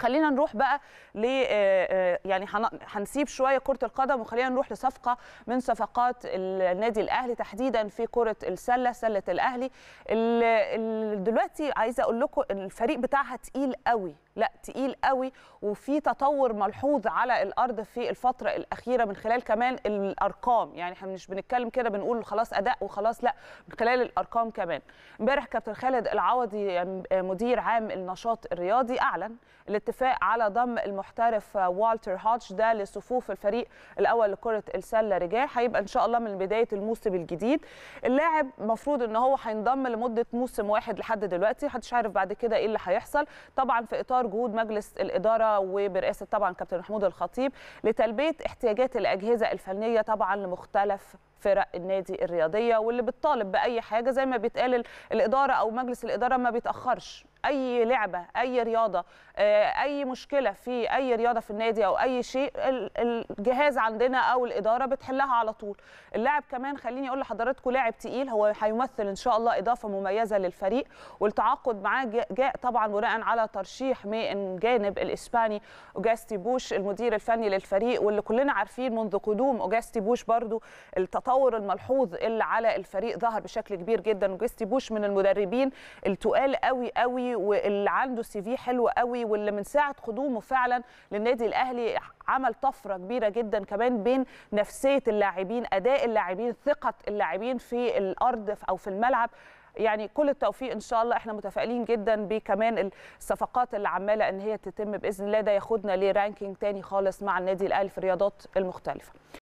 خلينا نروح بقى ل آه، آه، يعني هنسيب شويه كره القدم وخلينا نروح لصفقه من صفقات النادي الاهلي تحديدا في كره السله سله الاهلي دلوقتي عايزه اقول لكم الفريق بتاعها تقيل قوي لا تقيل قوي وفي تطور ملحوظ على الارض في الفتره الاخيره من خلال كمان الارقام يعني احنا مش بنتكلم كده بنقول خلاص اداء وخلاص لا من خلال الارقام كمان امبارح كابتن خالد العوضي آه، مدير عام النشاط الرياضي اعلن الاتفاق الاتفاق على ضم المحترف والتر هاتش ده لصفوف الفريق الاول لكره السله رجال هيبقى ان شاء الله من بدايه الموسم الجديد اللاعب مفروض ان هو هينضم لمده موسم واحد لحد دلوقتي محدش عارف بعد كده ايه اللي هيحصل طبعا في اطار جهود مجلس الاداره وبرئاسه طبعا كابتن محمود الخطيب لتلبيه احتياجات الاجهزه الفنيه طبعا لمختلف فرق النادي الرياضيه واللي بتطالب باي حاجه زي ما بيتقال الاداره او مجلس الاداره ما بيتاخرش اي لعبه اي رياضه آه، اي مشكله في اي رياضه في النادي او اي شيء الجهاز عندنا او الاداره بتحلها على طول اللاعب كمان خليني اقول لحضراتكم لاعب تقيل هو هيمثل ان شاء الله اضافه مميزه للفريق والتعاقد معاه جاء طبعا بناء على ترشيح من جانب الاسباني اوجاستي بوش المدير الفني للفريق واللي كلنا عارفين منذ قدوم اوجاستي بوش برضو التط التطور الملحوظ اللي على الفريق ظهر بشكل كبير جدا وجيستي بوش من المدربين التقال قوي قوي واللي عنده سي في حلو قوي واللي من ساعه قدومه فعلا للنادي الاهلي عمل طفره كبيره جدا كمان بين نفسيه اللاعبين اداء اللاعبين ثقه اللاعبين في الارض او في الملعب يعني كل التوفيق ان شاء الله احنا متفائلين جدا بكمان الصفقات اللي عماله ان هي تتم باذن الله ده ياخدنا لرانكينج تاني خالص مع النادي الاهلي في الرياضات المختلفه